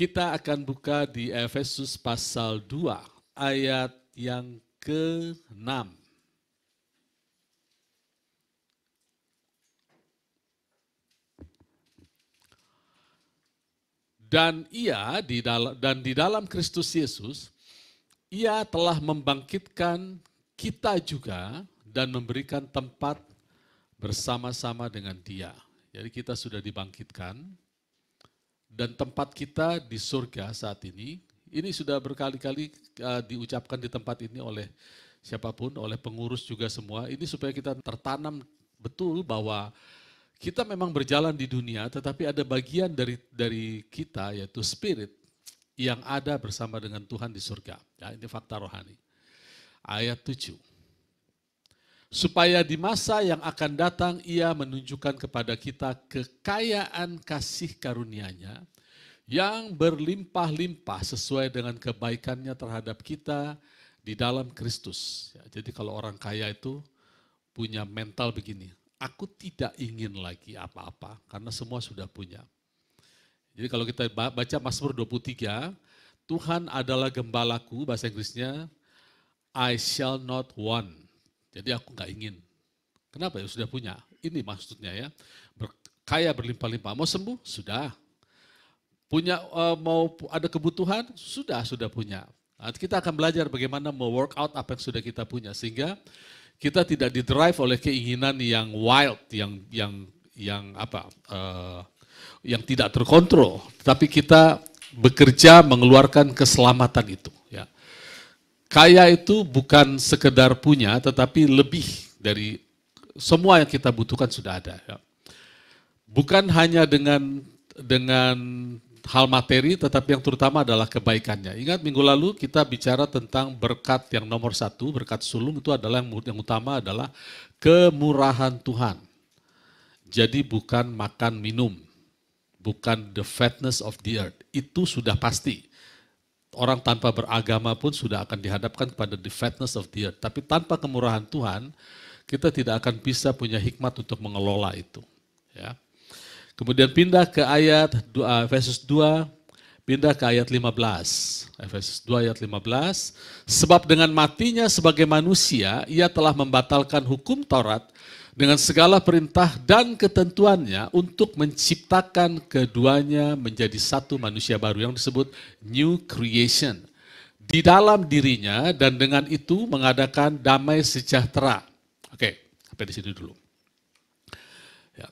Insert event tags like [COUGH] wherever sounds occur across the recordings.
Kita akan buka di Efesus pasal 2 ayat yang ke-6. Dan ia di dalam dan di dalam Kristus Yesus ia telah membangkitkan kita juga dan memberikan tempat bersama-sama dengan dia. Jadi kita sudah dibangkitkan, dan tempat kita di surga saat ini, ini sudah berkali-kali uh, diucapkan di tempat ini oleh siapapun, oleh pengurus juga semua. Ini supaya kita tertanam betul bahwa kita memang berjalan di dunia, tetapi ada bagian dari dari kita yaitu spirit yang ada bersama dengan Tuhan di surga. Ya, ini fakta rohani. Ayat 7 supaya di masa yang akan datang ia menunjukkan kepada kita kekayaan kasih karunia-Nya yang berlimpah-limpah sesuai dengan kebaikannya terhadap kita di dalam Kristus. Ya, jadi kalau orang kaya itu punya mental begini, aku tidak ingin lagi apa-apa karena semua sudah punya. Jadi kalau kita baca Mazmur 23, Tuhan adalah gembalaku, bahasa Inggrisnya, I shall not want. Jadi aku nggak ingin. Kenapa ya? Sudah punya. Ini maksudnya ya. kaya berlimpah-limpah. Mau sembuh? Sudah. Punya eh, mau ada kebutuhan? Sudah, sudah punya. Nah, kita akan belajar bagaimana mau work out apa yang sudah kita punya sehingga kita tidak drive oleh keinginan yang wild, yang yang yang apa? Uh, yang tidak terkontrol, tapi kita bekerja mengeluarkan keselamatan itu. Kaya itu bukan sekedar punya, tetapi lebih dari semua yang kita butuhkan sudah ada. Ya. Bukan hanya dengan dengan hal materi, tetapi yang terutama adalah kebaikannya. Ingat minggu lalu kita bicara tentang berkat yang nomor satu, berkat sulung itu adalah yang, yang utama adalah kemurahan Tuhan. Jadi bukan makan minum, bukan the fatness of the earth. Itu sudah pasti. Orang tanpa beragama pun sudah akan dihadapkan kepada the fatness of the earth. Tapi tanpa kemurahan Tuhan, kita tidak akan bisa punya hikmat untuk mengelola itu. Ya. Kemudian pindah ke ayat eh, Efesus 2, pindah ke ayat 15. Efesus 2 ayat 15, sebab dengan matinya sebagai manusia, ia telah membatalkan hukum Taurat dengan segala perintah dan ketentuannya untuk menciptakan keduanya menjadi satu manusia baru yang disebut new creation. Di dalam dirinya dan dengan itu mengadakan damai sejahtera. Oke, sampai di sini dulu. Ya.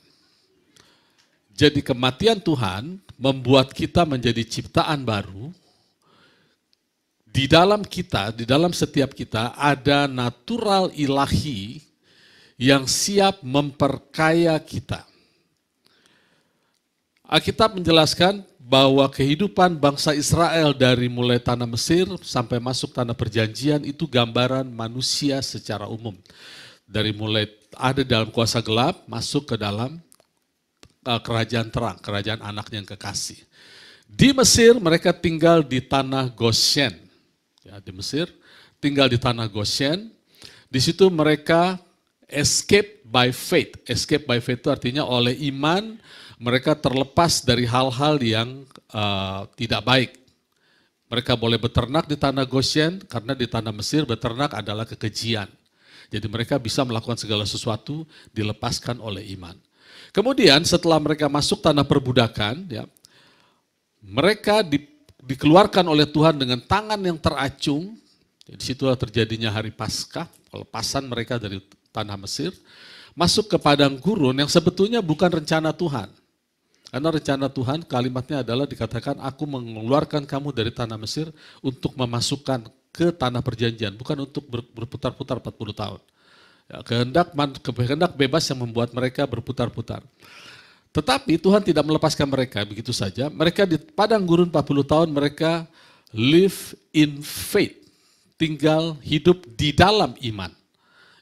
Jadi kematian Tuhan membuat kita menjadi ciptaan baru. Di dalam kita, di dalam setiap kita ada natural ilahi yang siap memperkaya kita. Alkitab menjelaskan bahwa kehidupan bangsa Israel dari mulai tanah Mesir sampai masuk tanah perjanjian itu gambaran manusia secara umum. Dari mulai ada dalam kuasa gelap masuk ke dalam eh, kerajaan terang, kerajaan anaknya yang kekasih. Di Mesir mereka tinggal di tanah Goshen. Ya, di Mesir tinggal di tanah Goshen. Di situ mereka escape by faith. Escape by faith itu artinya oleh iman mereka terlepas dari hal-hal yang uh, tidak baik. Mereka boleh beternak di tanah Goshen karena di tanah Mesir beternak adalah kekejian. Jadi mereka bisa melakukan segala sesuatu dilepaskan oleh iman. Kemudian setelah mereka masuk tanah perbudakan, ya, mereka di, dikeluarkan oleh Tuhan dengan tangan yang teracung. Di situ terjadinya hari Paskah, pelepasan mereka dari tanah Mesir, masuk ke padang gurun yang sebetulnya bukan rencana Tuhan. Karena rencana Tuhan kalimatnya adalah dikatakan aku mengeluarkan kamu dari tanah Mesir untuk memasukkan ke tanah perjanjian, bukan untuk berputar-putar 40 tahun. Ya, kehendak kehendak bebas yang membuat mereka berputar-putar. Tetapi Tuhan tidak melepaskan mereka begitu saja. Mereka di padang gurun 40 tahun mereka live in faith, tinggal hidup di dalam iman.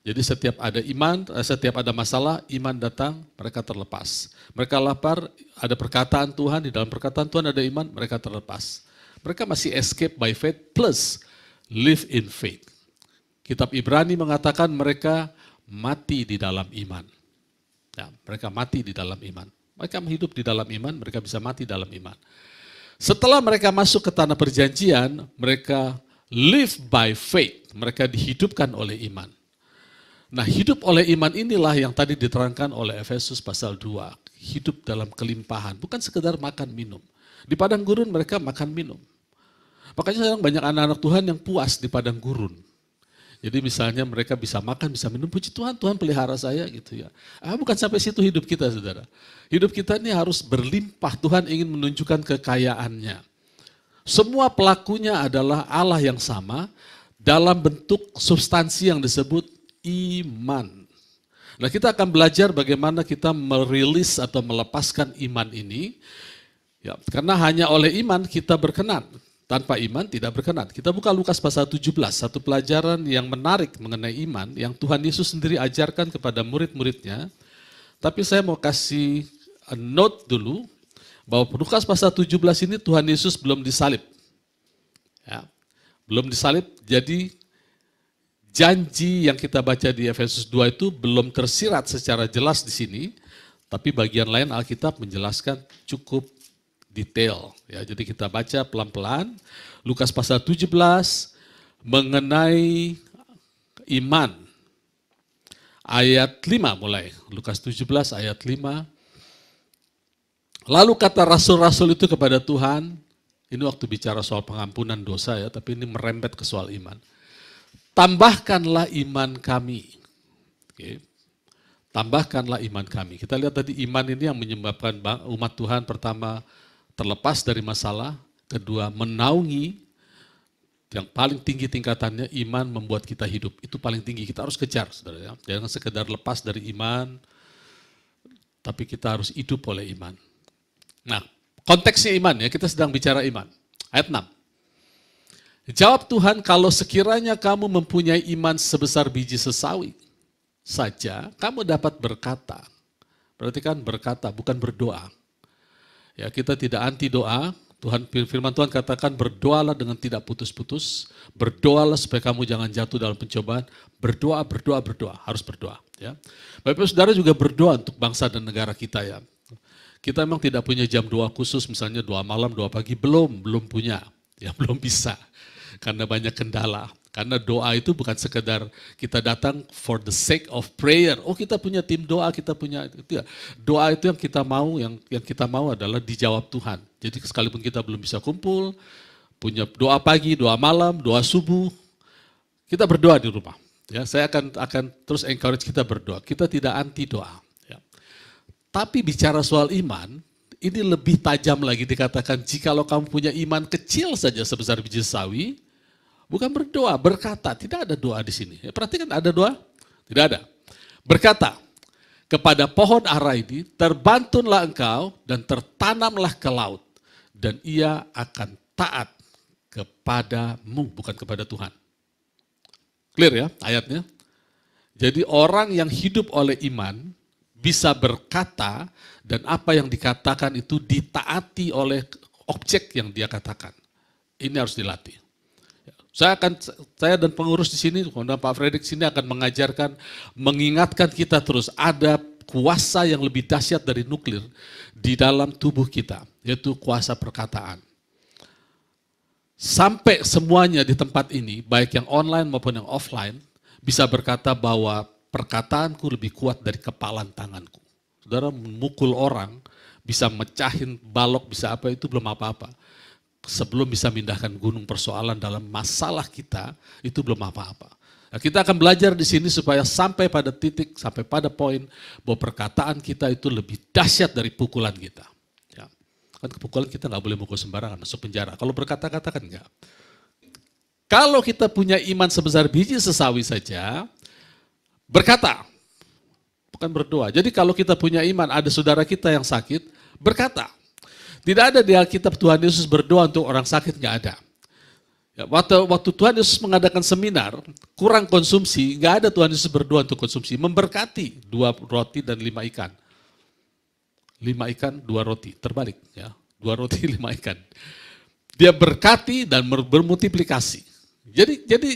Jadi setiap ada iman, eh, setiap ada masalah, iman datang, mereka terlepas. Mereka lapar, ada perkataan Tuhan, di dalam perkataan Tuhan ada iman, mereka terlepas. Mereka masih escape by faith plus live in faith. Kitab Ibrani mengatakan mereka mati di dalam iman. Ya, mereka mati di dalam iman. Mereka hidup di dalam iman, mereka bisa mati dalam iman. Setelah mereka masuk ke tanah perjanjian, mereka live by faith. Mereka dihidupkan oleh iman. Nah hidup oleh iman inilah yang tadi diterangkan oleh Efesus pasal 2. Hidup dalam kelimpahan, bukan sekedar makan minum. Di padang gurun mereka makan minum. Makanya sekarang banyak anak-anak Tuhan yang puas di padang gurun. Jadi misalnya mereka bisa makan, bisa minum, puji Tuhan, Tuhan pelihara saya gitu ya. Ah, bukan sampai situ hidup kita saudara. Hidup kita ini harus berlimpah, Tuhan ingin menunjukkan kekayaannya. Semua pelakunya adalah Allah yang sama dalam bentuk substansi yang disebut iman. Nah kita akan belajar bagaimana kita merilis atau melepaskan iman ini. Ya, karena hanya oleh iman kita berkenan. Tanpa iman tidak berkenan. Kita buka Lukas pasal 17, satu pelajaran yang menarik mengenai iman yang Tuhan Yesus sendiri ajarkan kepada murid-muridnya. Tapi saya mau kasih note dulu bahwa Lukas pasal 17 ini Tuhan Yesus belum disalib. Ya, belum disalib, jadi janji yang kita baca di Efesus 2 itu belum tersirat secara jelas di sini, tapi bagian lain Alkitab menjelaskan cukup detail. Ya, jadi kita baca pelan-pelan Lukas pasal 17 mengenai iman. Ayat 5 mulai. Lukas 17 ayat 5. Lalu kata rasul-rasul itu kepada Tuhan, ini waktu bicara soal pengampunan dosa ya, tapi ini merembet ke soal iman tambahkanlah iman kami. Okay. Tambahkanlah iman kami. Kita lihat tadi iman ini yang menyebabkan umat Tuhan pertama terlepas dari masalah, kedua menaungi yang paling tinggi tingkatannya iman membuat kita hidup. Itu paling tinggi kita harus kejar, saudara. Ya. Jangan sekedar lepas dari iman, tapi kita harus hidup oleh iman. Nah, konteksnya iman ya, kita sedang bicara iman. Ayat 6. Jawab Tuhan, kalau sekiranya kamu mempunyai iman sebesar biji sesawi saja, kamu dapat berkata. Berarti kan berkata, bukan berdoa. Ya, kita tidak anti doa. Tuhan firman Tuhan katakan berdoalah dengan tidak putus-putus, berdoalah supaya kamu jangan jatuh dalam pencobaan, berdoa, berdoa, berdoa, harus berdoa. Ya. Bapak saudara juga berdoa untuk bangsa dan negara kita ya. Kita memang tidak punya jam doa khusus, misalnya doa malam, doa pagi, belum, belum punya, ya belum bisa karena banyak kendala. Karena doa itu bukan sekedar kita datang for the sake of prayer. Oh kita punya tim doa, kita punya itu ya. Doa itu yang kita mau, yang yang kita mau adalah dijawab Tuhan. Jadi sekalipun kita belum bisa kumpul, punya doa pagi, doa malam, doa subuh, kita berdoa di rumah. Ya, saya akan akan terus encourage kita berdoa. Kita tidak anti doa. Ya. Tapi bicara soal iman, ini lebih tajam lagi dikatakan jikalau kamu punya iman kecil saja sebesar biji sawi, Bukan berdoa, berkata. Tidak ada doa di sini. Ya, perhatikan ada doa? Tidak ada. Berkata, kepada pohon ara ini, terbantunlah engkau dan tertanamlah ke laut. Dan ia akan taat kepadamu, bukan kepada Tuhan. Clear ya ayatnya? Jadi orang yang hidup oleh iman bisa berkata dan apa yang dikatakan itu ditaati oleh objek yang dia katakan. Ini harus dilatih. Saya akan saya dan pengurus di sini, dan Pak Fredrik sini akan mengajarkan, mengingatkan kita terus ada kuasa yang lebih dahsyat dari nuklir di dalam tubuh kita, yaitu kuasa perkataan. Sampai semuanya di tempat ini, baik yang online maupun yang offline, bisa berkata bahwa perkataanku lebih kuat dari kepalan tanganku. Saudara memukul orang, bisa mecahin balok, bisa apa itu belum apa-apa sebelum bisa mindahkan gunung persoalan dalam masalah kita, itu belum apa-apa. Nah, kita akan belajar di sini supaya sampai pada titik, sampai pada poin bahwa perkataan kita itu lebih dahsyat dari pukulan kita. Ya. Kan kepukulan kita nggak boleh mukul sembarangan, masuk penjara. Kalau berkata-kata kan enggak. Kalau kita punya iman sebesar biji sesawi saja, berkata, bukan berdoa. Jadi kalau kita punya iman, ada saudara kita yang sakit, berkata, tidak ada di Alkitab Tuhan Yesus berdoa untuk orang sakit, nggak ada. Ya, waktu, waktu Tuhan Yesus mengadakan seminar, kurang konsumsi, nggak ada Tuhan Yesus berdoa untuk konsumsi. Memberkati dua roti dan lima ikan. Lima ikan, dua roti, terbalik. ya Dua roti, [LAUGHS] lima ikan. Dia berkati dan bermultiplikasi. Jadi, jadi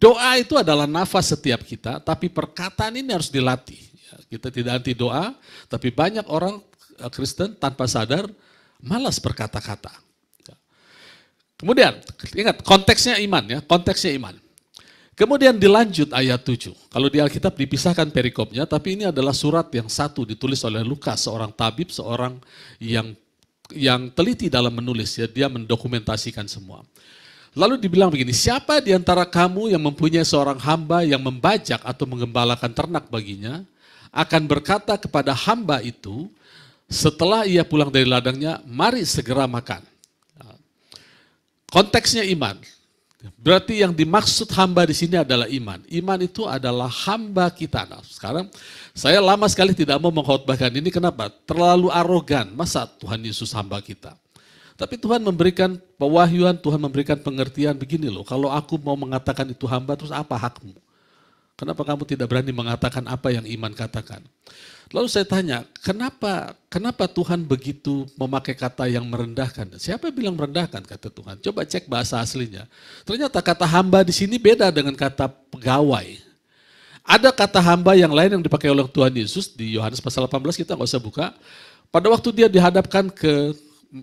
doa itu adalah nafas setiap kita, tapi perkataan ini harus dilatih. Ya, kita tidak anti doa, tapi banyak orang eh, Kristen tanpa sadar malas berkata-kata. Kemudian, ingat konteksnya iman ya, konteksnya iman. Kemudian dilanjut ayat 7. Kalau di Alkitab dipisahkan perikopnya, tapi ini adalah surat yang satu ditulis oleh Lukas, seorang tabib, seorang yang yang teliti dalam menulis ya, dia mendokumentasikan semua. Lalu dibilang begini, siapa di antara kamu yang mempunyai seorang hamba yang membajak atau mengembalakan ternak baginya, akan berkata kepada hamba itu, setelah ia pulang dari ladangnya, mari segera makan. Konteksnya iman. Berarti yang dimaksud hamba di sini adalah iman. Iman itu adalah hamba kita. Nah, sekarang saya lama sekali tidak mau mengkhotbahkan ini kenapa? Terlalu arogan. Masa Tuhan Yesus hamba kita? Tapi Tuhan memberikan pewahyuan, Tuhan memberikan pengertian begini loh. Kalau aku mau mengatakan itu hamba, terus apa hakmu? Kenapa kamu tidak berani mengatakan apa yang iman katakan? Lalu saya tanya, kenapa kenapa Tuhan begitu memakai kata yang merendahkan? Siapa yang bilang merendahkan kata Tuhan? Coba cek bahasa aslinya. Ternyata kata hamba di sini beda dengan kata pegawai. Ada kata hamba yang lain yang dipakai oleh Tuhan Yesus di Yohanes pasal 18 kita nggak usah buka. Pada waktu dia dihadapkan ke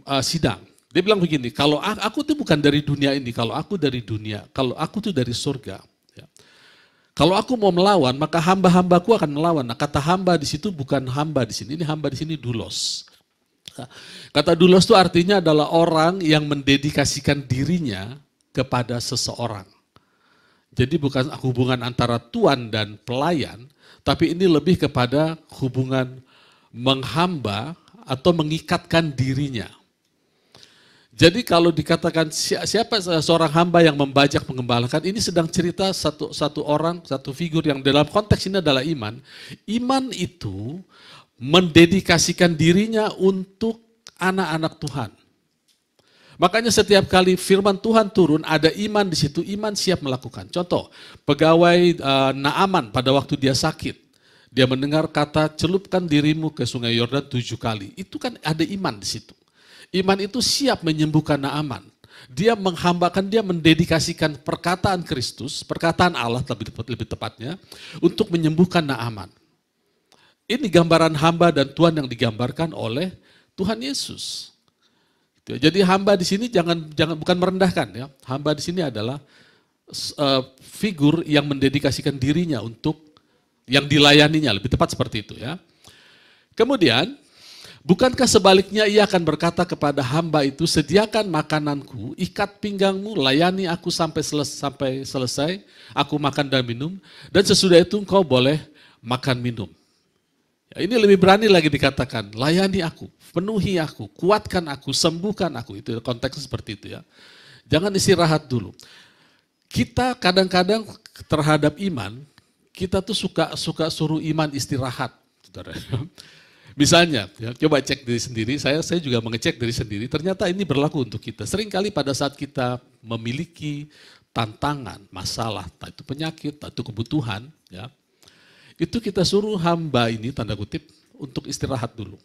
uh, sidang, dia bilang begini, kalau aku tuh bukan dari dunia ini, kalau aku dari dunia, kalau aku tuh dari surga. Kalau aku mau melawan, maka hamba-hambaku akan melawan. Nah, kata hamba di situ bukan hamba di sini. Ini hamba di sini dulos. Kata dulos itu artinya adalah orang yang mendedikasikan dirinya kepada seseorang. Jadi bukan hubungan antara tuan dan pelayan, tapi ini lebih kepada hubungan menghamba atau mengikatkan dirinya. Jadi kalau dikatakan siapa seorang hamba yang membajak mengembalakan, ini sedang cerita satu, satu orang, satu figur yang dalam konteks ini adalah iman. Iman itu mendedikasikan dirinya untuk anak-anak Tuhan. Makanya setiap kali firman Tuhan turun ada iman di situ, iman siap melakukan. Contoh, pegawai eh, Naaman pada waktu dia sakit, dia mendengar kata celupkan dirimu ke sungai Yordan tujuh kali. Itu kan ada iman di situ. Iman itu siap menyembuhkan Naaman. Dia menghambakan, dia mendedikasikan perkataan Kristus, perkataan Allah lebih, tepat, lebih tepatnya, untuk menyembuhkan Naaman. Ini gambaran hamba dan Tuhan yang digambarkan oleh Tuhan Yesus. Gitu ya. Jadi hamba di sini jangan jangan bukan merendahkan ya. Hamba di sini adalah eh, figur yang mendedikasikan dirinya untuk yang dilayaninya, lebih tepat seperti itu ya. Kemudian Bukankah sebaliknya ia akan berkata kepada hamba itu, sediakan makananku, ikat pinggangmu, layani aku sampai selesai, sampai selesai, aku makan dan minum, dan sesudah itu engkau boleh makan minum. Ya, ini lebih berani lagi dikatakan, layani aku, penuhi aku, kuatkan aku, sembuhkan aku. Itu konteks seperti itu ya. Jangan istirahat dulu. Kita kadang-kadang terhadap iman, kita tuh suka suka suruh iman istirahat. Misalnya, ya, coba cek diri sendiri, saya saya juga mengecek diri sendiri, ternyata ini berlaku untuk kita. Seringkali pada saat kita memiliki tantangan, masalah, itu penyakit, itu kebutuhan, ya, itu kita suruh hamba ini, tanda kutip, untuk istirahat dulu.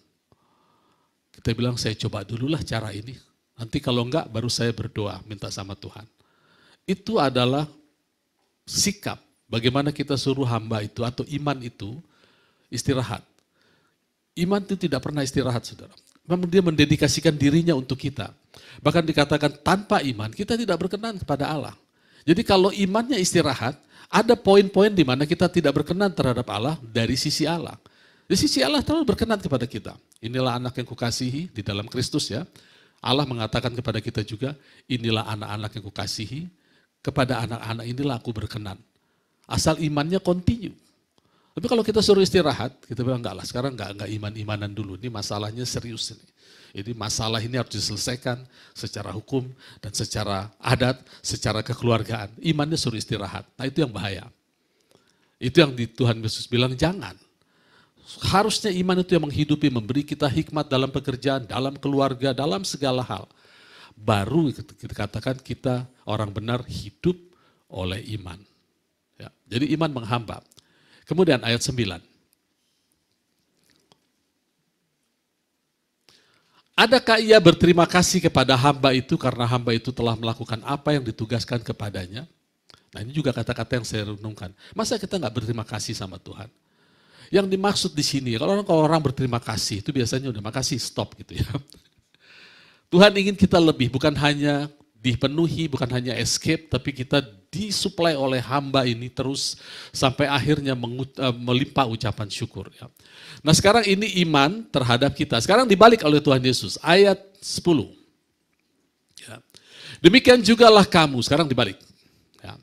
Kita bilang, saya coba dululah cara ini. Nanti kalau enggak, baru saya berdoa, minta sama Tuhan. Itu adalah sikap, bagaimana kita suruh hamba itu atau iman itu istirahat. Iman itu tidak pernah istirahat, saudara. Memang dia mendedikasikan dirinya untuk kita. Bahkan dikatakan tanpa iman kita tidak berkenan kepada Allah. Jadi kalau imannya istirahat, ada poin-poin di mana kita tidak berkenan terhadap Allah dari sisi Allah. Di sisi Allah terlalu berkenan kepada kita. Inilah anak yang kukasihi di dalam Kristus ya. Allah mengatakan kepada kita juga, inilah anak-anak yang kukasihi, kepada anak-anak inilah aku berkenan. Asal imannya continue. Tapi kalau kita suruh istirahat, kita bilang enggak lah, sekarang enggak, enggak iman-imanan dulu. Ini masalahnya serius ini. Ini masalah ini harus diselesaikan secara hukum dan secara adat, secara kekeluargaan. Imannya suruh istirahat. Nah itu yang bahaya. Itu yang di Tuhan Yesus bilang jangan. Harusnya iman itu yang menghidupi, memberi kita hikmat dalam pekerjaan, dalam keluarga, dalam segala hal. Baru kita katakan kita orang benar hidup oleh iman. Ya, jadi iman menghambat. Kemudian ayat 9. Adakah ia berterima kasih kepada hamba itu karena hamba itu telah melakukan apa yang ditugaskan kepadanya? Nah ini juga kata-kata yang saya renungkan. Masa kita nggak berterima kasih sama Tuhan? Yang dimaksud di sini, kalau orang, kalau orang berterima kasih itu biasanya udah makasih stop gitu ya. [LAUGHS] Tuhan ingin kita lebih, bukan hanya dipenuhi bukan hanya escape tapi kita disuplai oleh hamba ini terus sampai akhirnya eh, melimpah ucapan syukur ya. Nah, sekarang ini iman terhadap kita. Sekarang dibalik oleh Tuhan Yesus ayat 10. Ya. Demikian jugalah kamu sekarang dibalik. Ya.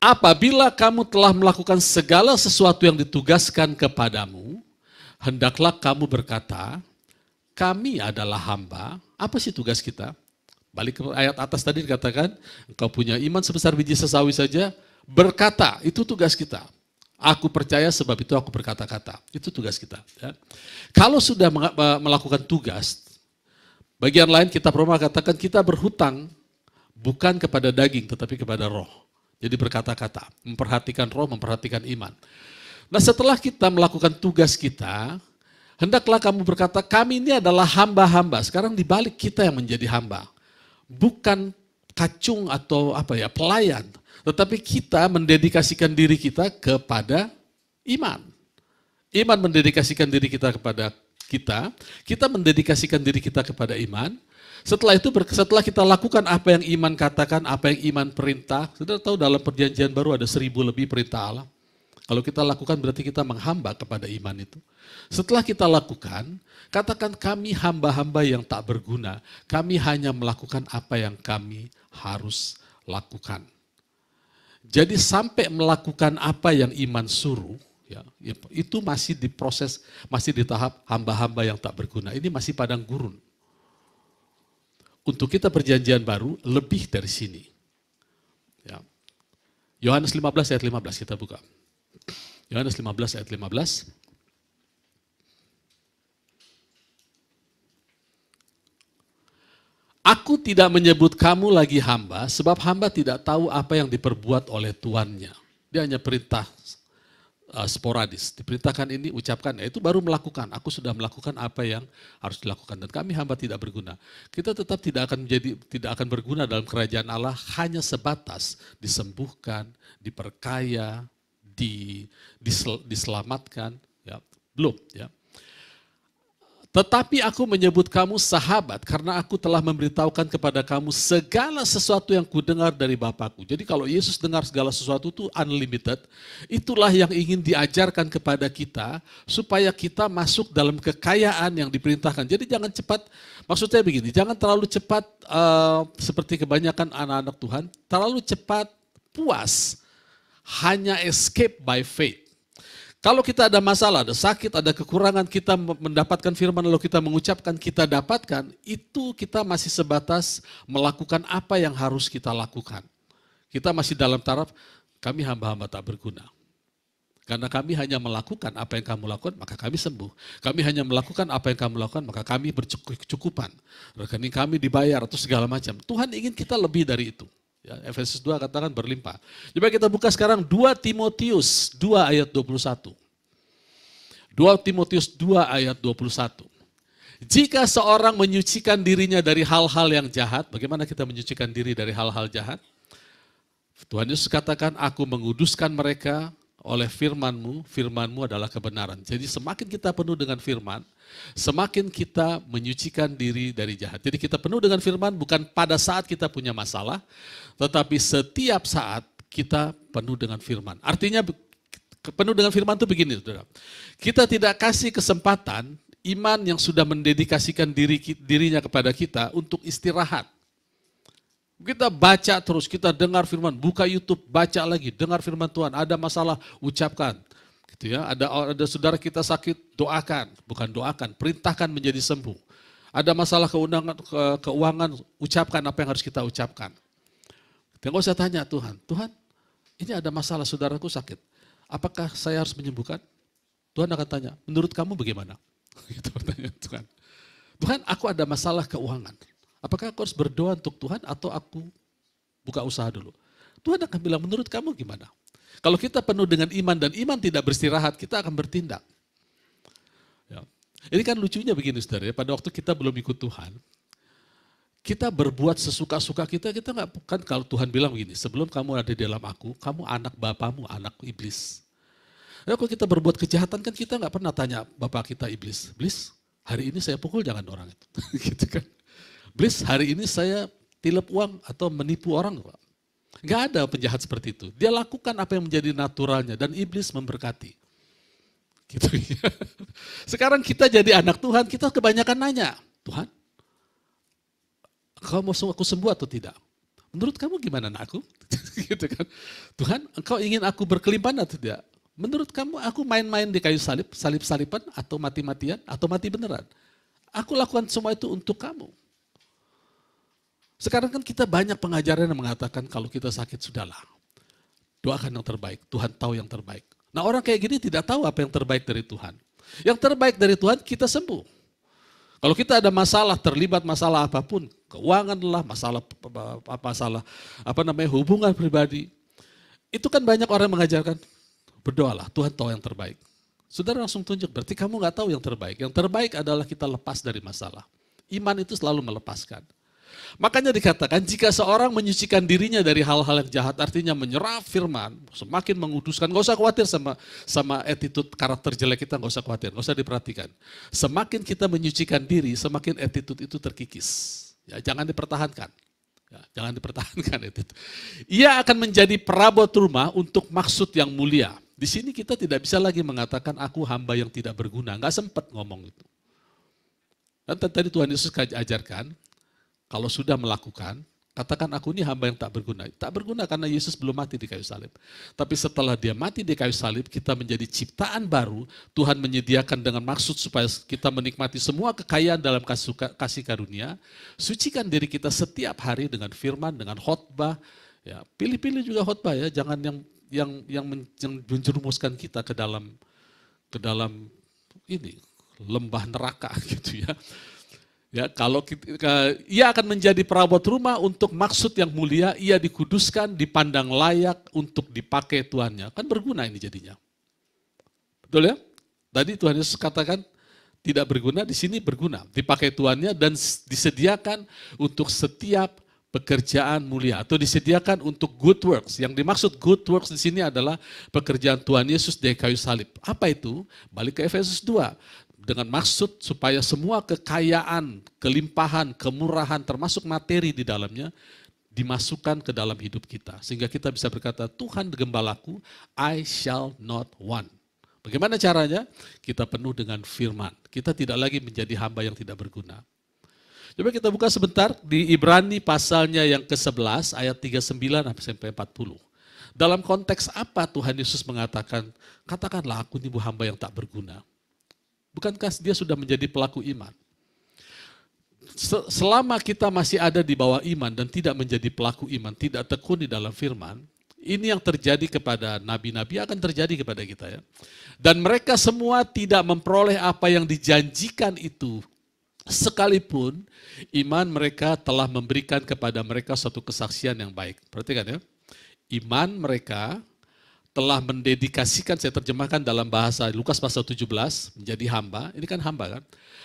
Apabila kamu telah melakukan segala sesuatu yang ditugaskan kepadamu, hendaklah kamu berkata, kami adalah hamba. Apa sih tugas kita? Balik ke ayat atas tadi dikatakan, engkau punya iman sebesar biji sesawi saja, berkata, itu tugas kita. Aku percaya sebab itu aku berkata-kata. Itu tugas kita. Ya. Kalau sudah melakukan tugas, bagian lain kita Roma katakan kita berhutang bukan kepada daging tetapi kepada roh. Jadi berkata-kata, memperhatikan roh, memperhatikan iman. Nah setelah kita melakukan tugas kita, hendaklah kamu berkata, kami ini adalah hamba-hamba. Sekarang dibalik kita yang menjadi hamba bukan kacung atau apa ya pelayan, tetapi kita mendedikasikan diri kita kepada iman. Iman mendedikasikan diri kita kepada kita, kita mendedikasikan diri kita kepada iman. Setelah itu setelah kita lakukan apa yang iman katakan, apa yang iman perintah, sudah tahu dalam perjanjian baru ada seribu lebih perintah Allah. Kalau kita lakukan berarti kita menghamba kepada iman itu. Setelah kita lakukan, katakan kami hamba-hamba yang tak berguna. Kami hanya melakukan apa yang kami harus lakukan. Jadi sampai melakukan apa yang iman suruh, ya, ya itu masih diproses, masih di tahap hamba-hamba yang tak berguna. Ini masih padang gurun. Untuk kita perjanjian baru lebih dari sini. Ya. lima 15 ayat 15 kita buka. Yohanes 15 ayat 15. Aku tidak menyebut kamu lagi hamba, sebab hamba tidak tahu apa yang diperbuat oleh tuannya. Dia hanya perintah uh, sporadis. Diperintahkan ini, ucapkan, ya itu baru melakukan. Aku sudah melakukan apa yang harus dilakukan. Dan kami hamba tidak berguna. Kita tetap tidak akan menjadi tidak akan berguna dalam kerajaan Allah hanya sebatas disembuhkan, diperkaya, di, disel, diselamatkan? Ya, belum. Ya. Tetapi aku menyebut kamu sahabat karena aku telah memberitahukan kepada kamu segala sesuatu yang kudengar dari Bapakku. Jadi kalau Yesus dengar segala sesuatu itu unlimited, itulah yang ingin diajarkan kepada kita supaya kita masuk dalam kekayaan yang diperintahkan. Jadi jangan cepat, maksudnya begini, jangan terlalu cepat uh, seperti kebanyakan anak-anak Tuhan, terlalu cepat puas hanya escape by faith. Kalau kita ada masalah, ada sakit, ada kekurangan, kita mendapatkan firman lalu kita mengucapkan, kita dapatkan, itu kita masih sebatas melakukan apa yang harus kita lakukan. Kita masih dalam taraf, kami hamba-hamba tak berguna. Karena kami hanya melakukan apa yang kamu lakukan, maka kami sembuh. Kami hanya melakukan apa yang kamu lakukan, maka kami berkecukupan. Rekening kami dibayar atau segala macam. Tuhan ingin kita lebih dari itu. Ya, Efesus 2 katakan berlimpah. Coba kita buka sekarang 2 Timotius 2 ayat 21. 2 Timotius 2 ayat 21. Jika seorang menyucikan dirinya dari hal-hal yang jahat, bagaimana kita menyucikan diri dari hal-hal jahat? Tuhan Yesus katakan, aku menguduskan mereka oleh firmanmu, firmanmu adalah kebenaran. Jadi semakin kita penuh dengan firman, Semakin kita menyucikan diri dari jahat. Jadi kita penuh dengan firman bukan pada saat kita punya masalah, tetapi setiap saat kita penuh dengan firman. Artinya penuh dengan firman itu begini, saudara. Kita tidak kasih kesempatan iman yang sudah mendedikasikan diri dirinya kepada kita untuk istirahat. Kita baca terus, kita dengar firman, buka YouTube, baca lagi, dengar firman Tuhan, ada masalah, ucapkan. Gitu ya. Ada ada saudara kita sakit, doakan, bukan doakan, perintahkan menjadi sembuh. Ada masalah keundangan, ke, keuangan, ucapkan apa yang harus kita ucapkan. Tengok saya tanya Tuhan, Tuhan ini ada masalah saudaraku sakit. Apakah saya harus menyembuhkan? Tuhan akan tanya, menurut kamu bagaimana? [LAUGHS] Itu pertanyaan Tuhan. Tuhan, aku ada masalah keuangan. Apakah aku harus berdoa untuk Tuhan atau aku buka usaha dulu? Tuhan akan bilang, menurut kamu gimana? Kalau kita penuh dengan iman dan iman tidak beristirahat, kita akan bertindak. Ya. Ini kan lucunya begini saudara ya, pada waktu kita belum ikut Tuhan, kita berbuat sesuka-suka kita, kita nggak bukan kalau Tuhan bilang begini, sebelum kamu ada di dalam aku, kamu anak bapamu, anak iblis. Ya, kalau kita berbuat kejahatan kan kita nggak pernah tanya bapak kita iblis, iblis hari ini saya pukul jangan orang itu, [LAUGHS] gitu kan. Iblis hari ini saya tilep uang atau menipu orang, Pak. Gak ada penjahat seperti itu. Dia lakukan apa yang menjadi naturalnya dan iblis memberkati. Gitu [LAUGHS] ya. Sekarang kita jadi anak Tuhan, kita kebanyakan nanya, Tuhan, kau mau aku sembuh atau tidak? Menurut kamu gimana aku [LAUGHS] gitu kan. Tuhan, engkau ingin aku berkelimpahan atau tidak? Menurut kamu aku main-main di kayu salib, salib salipan atau mati-matian atau mati beneran? Aku lakukan semua itu untuk kamu. Sekarang kan kita banyak pengajaran yang mengatakan kalau kita sakit sudahlah. Doakan yang terbaik, Tuhan tahu yang terbaik. Nah orang kayak gini tidak tahu apa yang terbaik dari Tuhan. Yang terbaik dari Tuhan kita sembuh. Kalau kita ada masalah terlibat masalah apapun, keuangan lah, masalah apa masalah apa namanya hubungan pribadi, itu kan banyak orang mengajarkan berdoalah Tuhan tahu yang terbaik. Saudara langsung tunjuk, berarti kamu nggak tahu yang terbaik. Yang terbaik adalah kita lepas dari masalah. Iman itu selalu melepaskan. Makanya dikatakan jika seorang menyucikan dirinya dari hal-hal yang jahat artinya menyerah firman, semakin menguduskan. Gak usah khawatir sama sama attitude karakter jelek kita, gak usah khawatir, gak usah diperhatikan. Semakin kita menyucikan diri, semakin attitude itu terkikis. Ya, jangan dipertahankan. Ya, jangan dipertahankan [LAUGHS] attitude. Ia akan menjadi perabot rumah untuk maksud yang mulia. Di sini kita tidak bisa lagi mengatakan aku hamba yang tidak berguna. Gak sempat ngomong itu. Dan tadi Tuhan Yesus ajarkan, kalau sudah melakukan, katakan aku ini hamba yang tak berguna. Tak berguna karena Yesus belum mati di kayu salib. Tapi setelah dia mati di kayu salib, kita menjadi ciptaan baru. Tuhan menyediakan dengan maksud supaya kita menikmati semua kekayaan dalam kasih karunia. Sucikan diri kita setiap hari dengan firman, dengan khotbah. Ya, pilih-pilih juga khotbah ya, jangan yang yang yang, men, menjerumuskan kita ke dalam ke dalam ini lembah neraka [LAUGHS] gitu ya. Ya, kalau kita, ia akan menjadi perawat rumah untuk maksud yang mulia, ia dikuduskan, dipandang layak untuk dipakai Tuannya Kan berguna ini jadinya. Betul ya? Tadi Tuhan Yesus katakan tidak berguna, di sini berguna. Dipakai Tuannya dan disediakan untuk setiap pekerjaan mulia atau disediakan untuk good works. Yang dimaksud good works di sini adalah pekerjaan Tuhan Yesus di kayu salib. Apa itu? Balik ke Efesus 2 dengan maksud supaya semua kekayaan, kelimpahan, kemurahan termasuk materi di dalamnya dimasukkan ke dalam hidup kita. Sehingga kita bisa berkata, Tuhan gembalaku, I shall not want. Bagaimana caranya? Kita penuh dengan firman. Kita tidak lagi menjadi hamba yang tidak berguna. Coba kita buka sebentar di Ibrani pasalnya yang ke-11 ayat 39 sampai 40. Dalam konteks apa Tuhan Yesus mengatakan, katakanlah aku ini hamba yang tak berguna. Bukankah dia sudah menjadi pelaku iman? Selama kita masih ada di bawah iman dan tidak menjadi pelaku iman, tidak tekun di dalam firman, ini yang terjadi kepada nabi-nabi akan terjadi kepada kita ya. Dan mereka semua tidak memperoleh apa yang dijanjikan itu sekalipun iman mereka telah memberikan kepada mereka suatu kesaksian yang baik. Perhatikan ya. Iman mereka telah mendedikasikan, saya terjemahkan dalam bahasa Lukas pasal 17, menjadi hamba, ini kan hamba kan,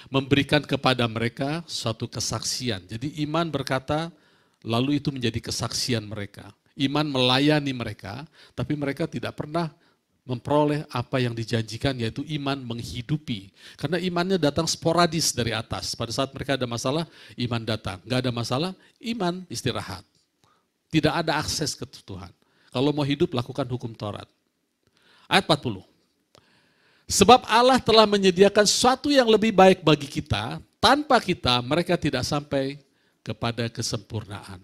memberikan kepada mereka suatu kesaksian. Jadi iman berkata, lalu itu menjadi kesaksian mereka. Iman melayani mereka, tapi mereka tidak pernah memperoleh apa yang dijanjikan yaitu iman menghidupi. Karena imannya datang sporadis dari atas. Pada saat mereka ada masalah, iman datang. Gak ada masalah, iman istirahat. Tidak ada akses ke Tuhan. Kalau mau hidup lakukan hukum Taurat. Ayat 40. Sebab Allah telah menyediakan sesuatu yang lebih baik bagi kita, tanpa kita mereka tidak sampai kepada kesempurnaan.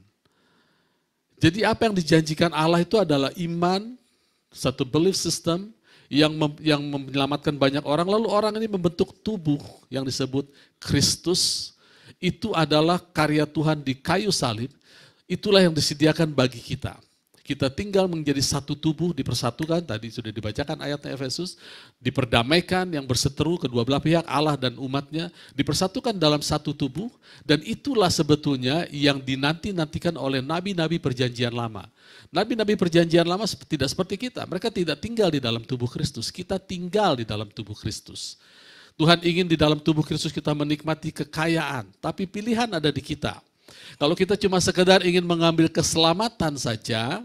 Jadi apa yang dijanjikan Allah itu adalah iman, satu belief system yang mem, yang menyelamatkan banyak orang. Lalu orang ini membentuk tubuh yang disebut Kristus. Itu adalah karya Tuhan di kayu salib. Itulah yang disediakan bagi kita. Kita tinggal menjadi satu tubuh dipersatukan, tadi sudah dibacakan ayatnya Efesus, diperdamaikan yang berseteru kedua belah pihak Allah dan umatnya, dipersatukan dalam satu tubuh, dan itulah sebetulnya yang dinanti-nantikan oleh nabi-nabi perjanjian lama. Nabi-nabi perjanjian lama tidak seperti kita, mereka tidak tinggal di dalam tubuh Kristus, kita tinggal di dalam tubuh Kristus. Tuhan ingin di dalam tubuh Kristus kita menikmati kekayaan, tapi pilihan ada di kita. Kalau kita cuma sekedar ingin mengambil keselamatan saja,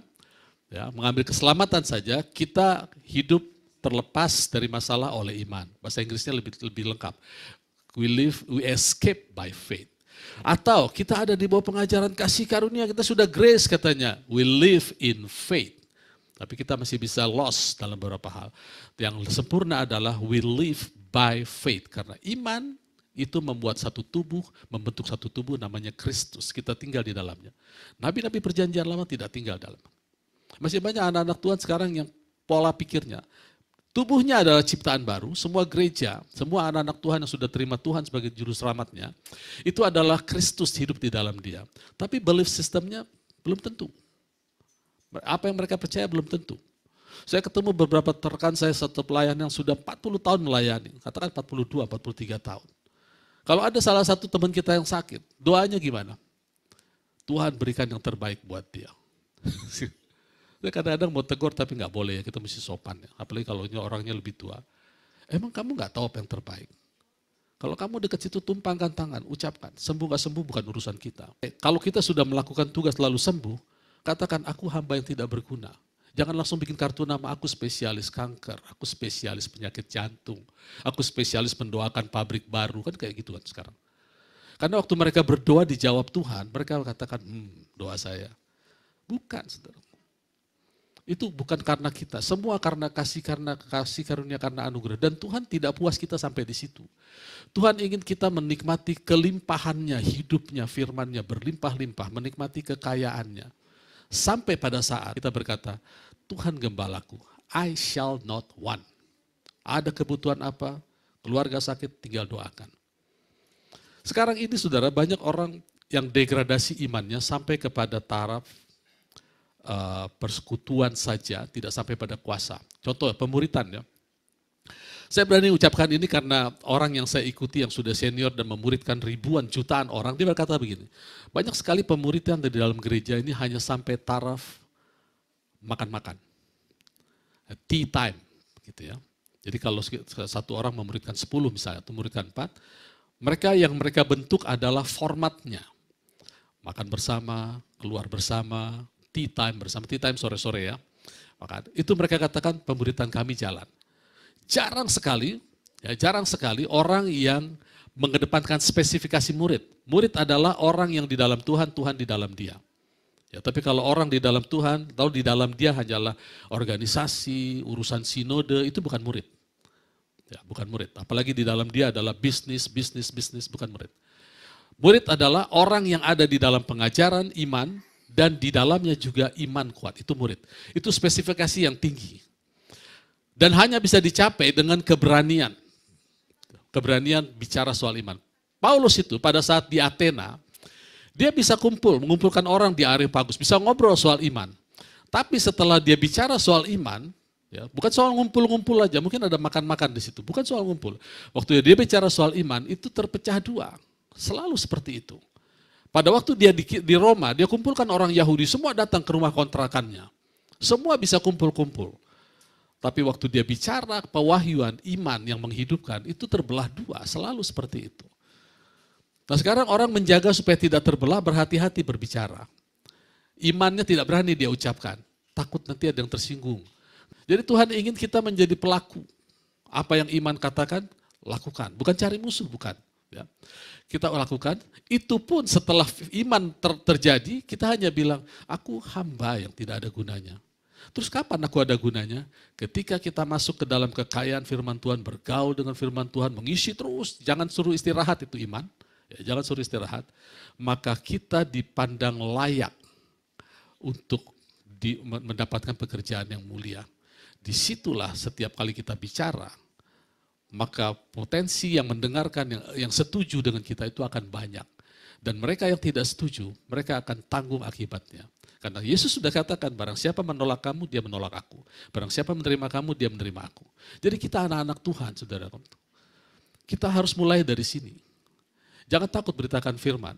ya, mengambil keselamatan saja, kita hidup terlepas dari masalah oleh iman. Bahasa Inggrisnya lebih lebih lengkap. We live, we escape by faith. Atau kita ada di bawah pengajaran kasih karunia, kita sudah grace katanya. We live in faith. Tapi kita masih bisa lost dalam beberapa hal. Yang sempurna adalah we live by faith. Karena iman itu membuat satu tubuh, membentuk satu tubuh namanya Kristus. Kita tinggal di dalamnya. Nabi-nabi perjanjian lama tidak tinggal dalam. Masih banyak anak-anak Tuhan sekarang yang pola pikirnya. Tubuhnya adalah ciptaan baru, semua gereja, semua anak-anak Tuhan yang sudah terima Tuhan sebagai juru selamatnya, itu adalah Kristus hidup di dalam dia. Tapi belief sistemnya belum tentu. Apa yang mereka percaya belum tentu. Saya ketemu beberapa rekan saya satu pelayan yang sudah 40 tahun melayani, katakan 42, 43 tahun. Kalau ada salah satu teman kita yang sakit, doanya gimana? Tuhan berikan yang terbaik buat dia. [LAUGHS] Saya kadang-kadang mau tegur tapi nggak boleh ya, kita mesti sopan. Ya. Apalagi kalau orangnya lebih tua. Emang kamu nggak tahu apa yang terbaik? Kalau kamu dekat situ tumpangkan tangan, ucapkan. Sembuh nggak sembuh bukan urusan kita. Eh, kalau kita sudah melakukan tugas lalu sembuh, katakan aku hamba yang tidak berguna. Jangan langsung bikin kartu nama aku spesialis kanker, aku spesialis penyakit jantung, aku spesialis mendoakan pabrik baru, kan kayak gitu kan sekarang. Karena waktu mereka berdoa dijawab Tuhan, mereka katakan, hmm doa saya. Bukan, saudara. Itu bukan karena kita, semua karena kasih, karena kasih karunia, karena anugerah. Dan Tuhan tidak puas kita sampai di situ. Tuhan ingin kita menikmati kelimpahannya, hidupnya, Firman-Nya berlimpah-limpah, menikmati kekayaannya. Sampai pada saat kita berkata, Tuhan gembalaku, I shall not want. Ada kebutuhan apa, keluarga sakit tinggal doakan. Sekarang ini saudara banyak orang yang degradasi imannya sampai kepada taraf Eh, persekutuan saja, tidak sampai pada kuasa. Contoh pemuritan ya. Saya berani ucapkan ini karena orang yang saya ikuti yang sudah senior dan memuridkan ribuan jutaan orang, dia berkata begini, banyak sekali pemuritan di dalam gereja ini hanya sampai taraf makan-makan. Tea time gitu ya. Jadi kalau satu orang memuridkan 10 misalnya, atau memuridkan 4, mereka yang mereka bentuk adalah formatnya. Makan bersama, keluar bersama, tea time bersama, tea time sore-sore ya. Maka itu mereka katakan pemberitaan kami jalan. Jarang sekali, ya jarang sekali orang yang mengedepankan spesifikasi murid. Murid adalah orang yang di dalam Tuhan, Tuhan di dalam dia. Ya, tapi kalau orang di dalam Tuhan, kalau di dalam dia hanyalah organisasi, urusan sinode, itu bukan murid. Ya, bukan murid. Apalagi di dalam dia adalah bisnis, bisnis, bisnis, bukan murid. Murid adalah orang yang ada di dalam pengajaran, iman, dan di dalamnya juga iman kuat. Itu murid. Itu spesifikasi yang tinggi. Dan hanya bisa dicapai dengan keberanian. Keberanian bicara soal iman. Paulus itu pada saat di Athena, dia bisa kumpul, mengumpulkan orang di Areopagus, bisa ngobrol soal iman. Tapi setelah dia bicara soal iman, ya, bukan soal ngumpul-ngumpul aja, mungkin ada makan-makan di situ, bukan soal ngumpul. Waktu dia bicara soal iman, itu terpecah dua. Selalu seperti itu. Pada waktu dia di, di Roma, dia kumpulkan orang Yahudi, semua datang ke rumah kontrakannya. Semua bisa kumpul-kumpul. Tapi waktu dia bicara pewahyuan, iman yang menghidupkan, itu terbelah dua, selalu seperti itu. Nah sekarang orang menjaga supaya tidak terbelah, berhati-hati berbicara. Imannya tidak berani dia ucapkan, takut nanti ada yang tersinggung. Jadi Tuhan ingin kita menjadi pelaku. Apa yang iman katakan, lakukan. Bukan cari musuh, bukan. Ya kita lakukan, itu pun setelah iman ter terjadi, kita hanya bilang, aku hamba yang tidak ada gunanya. Terus kapan aku ada gunanya? Ketika kita masuk ke dalam kekayaan firman Tuhan, bergaul dengan firman Tuhan, mengisi terus, jangan suruh istirahat itu iman, ya, jangan suruh istirahat, maka kita dipandang layak untuk di, mendapatkan pekerjaan yang mulia. Disitulah setiap kali kita bicara, maka potensi yang mendengarkan, yang, yang setuju dengan kita itu akan banyak. Dan mereka yang tidak setuju, mereka akan tanggung akibatnya. Karena Yesus sudah katakan, barang siapa menolak kamu, dia menolak aku. Barang siapa menerima kamu, dia menerima aku. Jadi kita anak-anak Tuhan, saudara. Kita harus mulai dari sini. Jangan takut beritakan firman.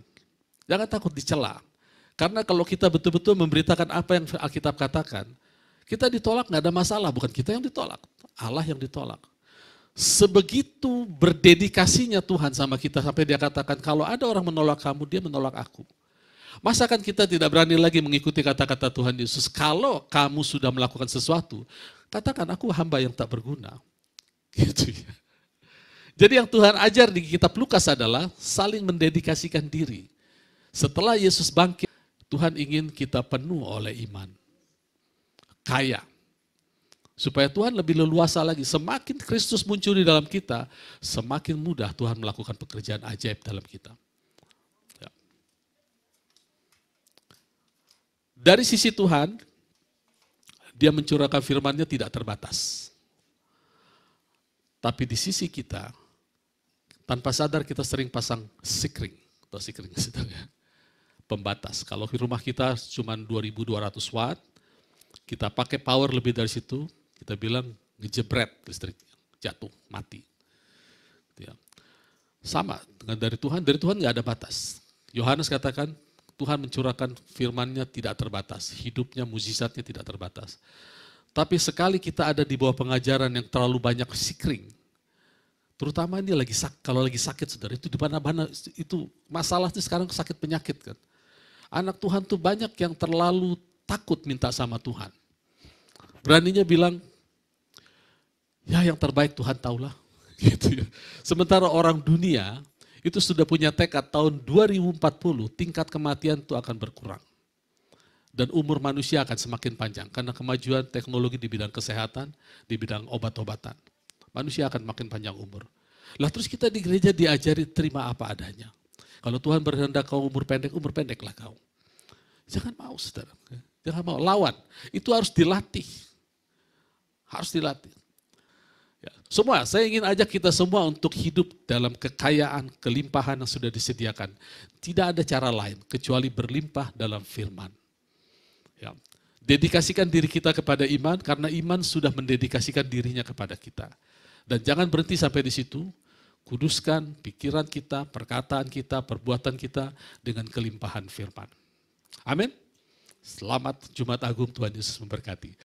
Jangan takut dicela. Karena kalau kita betul-betul memberitakan apa yang Alkitab katakan, kita ditolak nggak ada masalah, bukan kita yang ditolak, Allah yang ditolak sebegitu berdedikasinya Tuhan sama kita sampai dia katakan kalau ada orang menolak kamu dia menolak aku. masakan kita tidak berani lagi mengikuti kata-kata Tuhan Yesus kalau kamu sudah melakukan sesuatu katakan aku hamba yang tak berguna. [LAUGHS] Gitu ya. Jadi yang Tuhan ajar di kitab Lukas adalah saling mendedikasikan diri. Setelah Yesus bangkit, Tuhan ingin kita penuh oleh iman. Kaya, Supaya Tuhan lebih leluasa lagi. Semakin Kristus muncul di dalam kita, semakin mudah Tuhan melakukan pekerjaan ajaib dalam kita. Ya. Dari sisi Tuhan, dia mencurahkan firman-Nya tidak terbatas. Tapi di sisi kita, tanpa sadar kita sering pasang sikring atau sikring [LAUGHS] ya. pembatas. Kalau di rumah kita cuma 2200 watt, kita pakai power lebih dari situ, kita bilang ngejebret listrik, jatuh, mati. Gitu ya. Sama dengan dari Tuhan, dari Tuhan nggak ada batas. Yohanes katakan Tuhan mencurahkan firman-Nya tidak terbatas, hidupnya, mujizatnya tidak terbatas. Tapi sekali kita ada di bawah pengajaran yang terlalu banyak sikring, terutama ini lagi sak, kalau lagi sakit saudara itu di mana-mana itu masalahnya sekarang sakit penyakit kan. Anak Tuhan tuh banyak yang terlalu takut minta sama Tuhan. Beraninya bilang ya yang terbaik Tuhan tahulah. [LAUGHS] Gitu ya. Sementara orang dunia itu sudah punya tekad tahun 2040 tingkat kematian itu akan berkurang. Dan umur manusia akan semakin panjang karena kemajuan teknologi di bidang kesehatan, di bidang obat-obatan. Manusia akan makin panjang umur. Lah terus kita di gereja diajari terima apa adanya. Kalau Tuhan berhendak kau umur pendek, umur pendeklah kau. Jangan mau saudara, jangan mau lawan. Itu harus dilatih. Harus dilatih semua, saya ingin ajak kita semua untuk hidup dalam kekayaan, kelimpahan yang sudah disediakan. Tidak ada cara lain kecuali berlimpah dalam firman. Ya. Dedikasikan diri kita kepada iman karena iman sudah mendedikasikan dirinya kepada kita. Dan jangan berhenti sampai di situ. Kuduskan pikiran kita, perkataan kita, perbuatan kita dengan kelimpahan firman. Amin. Selamat Jumat Agung Tuhan Yesus memberkati.